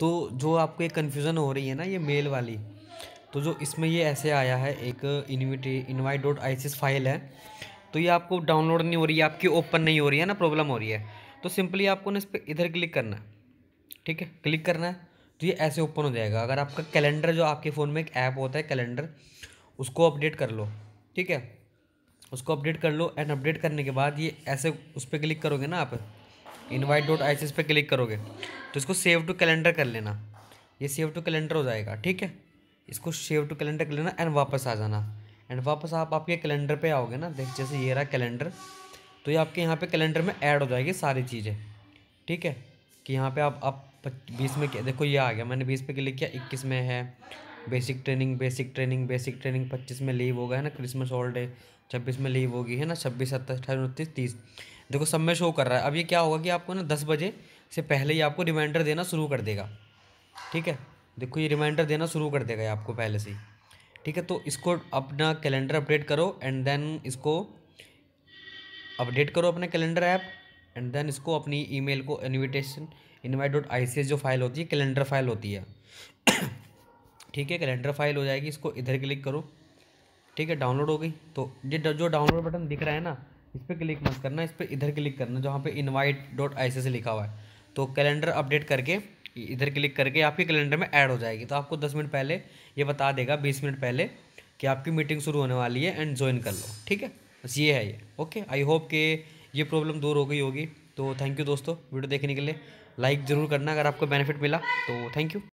तो जो आपको एक कन्फ्यूज़न हो रही है ना ये मेल वाली तो जो इसमें ये ऐसे आया है एक इन्विटी इन्वाइट डॉट आईसिस फाइल है तो ये आपको डाउनलोड नहीं हो रही है आपकी ओपन नहीं हो रही है ना प्रॉब्लम हो रही है तो सिंपली आपको ना इस पर इधर क्लिक करना है ठीक है क्लिक करना है तो ये ऐसे ओपन हो जाएगा अगर आपका कैलेंडर जो आपके फ़ोन में एक ऐप होता है कैलेंडर उसको अपडेट कर लो ठीक है उसको अपडेट कर लो एंड अपडेट करने के बाद ये ऐसे उस पर क्लिक करोगे ना आप इनवाइट डॉट आई पे क्लिक करोगे तो इसको सेव टू कैलेंडर कर लेना ये सेव टू कैलेंडर हो जाएगा ठीक है इसको सेव टू कैलेंडर कर लेना एंड वापस आ जाना एंड वापस आप आपके कैलेंडर पे आओगे ना देख जैसे ये रहा कैलेंडर तो ये आपके यहाँ पे कैलेंडर में ऐड हो जाएगी सारी चीज़ें ठीक है कि यहाँ पे आप आप बीस में क्या देखो ये आ गया मैंने बीस पे क्लिक किया इक्कीस में है basic training basic training basic training पच्चीस में लीव होगा है ना क्रिसमस हॉलीडे छब्बीस में लीव होगी है ना छब्बीस सत्ताईस अट्ठाईस उनतीस तीस देखो सब में शो कर रहा है अब ये क्या होगा कि आपको ना दस बजे से पहले ही आपको रिमाइंडर देना शुरू कर देगा ठीक है देखो ये रिमाइंडर देना शुरू कर देगा ये आपको पहले से ही ठीक है तो इसको अपना कैलेंडर अपडेट करो एंड देन इसको अपडेट करो अपना कैलेंडर ऐप एंड देन इसको अपनी ईमेल को invitation invite dot I C S जो फाइल होती है कैलेंडर फाइल होती है ठीक है कैलेंडर फाइल हो जाएगी इसको इधर क्लिक करो ठीक है डाउनलोड हो गई तो ये जो डाउनलोड बटन दिख रहा है ना इस पर क्लिक मत करना इस पर इधर क्लिक करना जहाँ पे इनवाइट डॉट आई से लिखा हुआ है तो कैलेंडर अपडेट करके इधर क्लिक करके आपके कैलेंडर में ऐड हो जाएगी तो आपको दस मिनट पहले ये बता देगा बीस मिनट पहले कि आपकी मीटिंग शुरू होने वाली है एंड ज्वाइन कर लो ठीक है बस ये है ये ओके आई होप कि ये प्रॉब्लम दूर हो गई होगी तो थैंक यू दोस्तों वीडियो देखने के लिए लाइक ज़रूर करना अगर आपको बेनिफिट मिला तो थैंक यू